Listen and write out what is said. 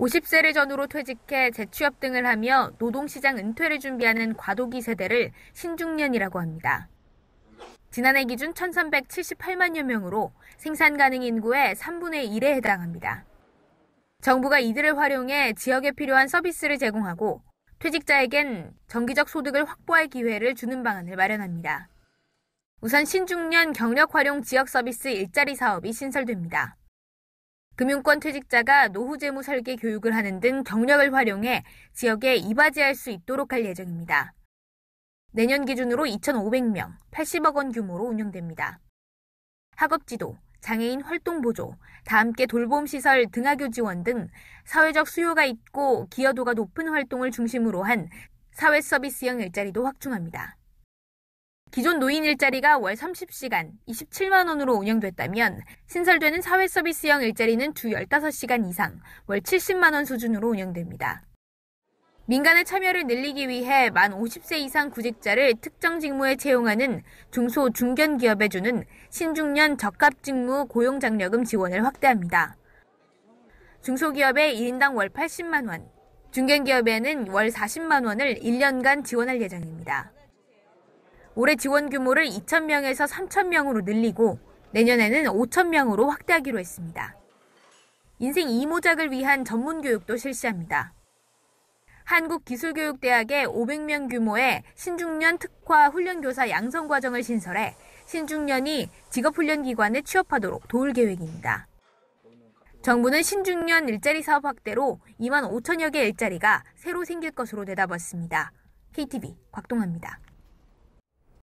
50세를 전후로 퇴직해 재취업 등을 하며 노동시장 은퇴를 준비하는 과도기 세대를 신중년이라고 합니다. 지난해 기준 1,378만여 명으로 생산 가능 인구의 3분의 1에 해당합니다. 정부가 이들을 활용해 지역에 필요한 서비스를 제공하고 퇴직자에겐 정기적 소득을 확보할 기회를 주는 방안을 마련합니다. 우선 신중년 경력 활용 지역 서비스 일자리 사업이 신설됩니다. 금융권 퇴직자가 노후 재무 설계 교육을 하는 등 경력을 활용해 지역에 이바지할 수 있도록 할 예정입니다. 내년 기준으로 2,500명, 80억 원 규모로 운영됩니다. 학업 지도, 장애인 활동 보조, 다 함께 돌봄 시설 등하교 지원 등 사회적 수요가 있고 기여도가 높은 활동을 중심으로 한 사회 서비스형 일자리도 확충합니다. 기존 노인 일자리가 월 30시간, 27만 원으로 운영됐다면 신설되는 사회 서비스형 일자리는 주 15시간 이상, 월 70만 원 수준으로 운영됩니다. 민간의 참여를 늘리기 위해 만 50세 이상 구직자를 특정 직무에 채용하는 중소 중견 기업에 주는 신중년 적합 직무 고용 장려금 지원을 확대합니다. 중소기업에 1인당 월 80만 원, 중견기업에는 월 40만 원을 1년간 지원할 예정입니다. 올해 지원 규모를 2,000명에서 3,000명으로 늘리고 내년에는 5,000명으로 확대하기로 했습니다. 인생 이모작을 위한 전문 교육도 실시합니다. 한국기술교육대학의 500명 규모의 신중년 특화 훈련교사 양성 과정을 신설해 신중년이 직업훈련기관에 취업하도록 도울 계획입니다. 정부는 신중년 일자리 사업 확대로 2만 5천여 개 일자리가 새로 생길 것으로 내다봤습니다. KTV 곽동아입니다.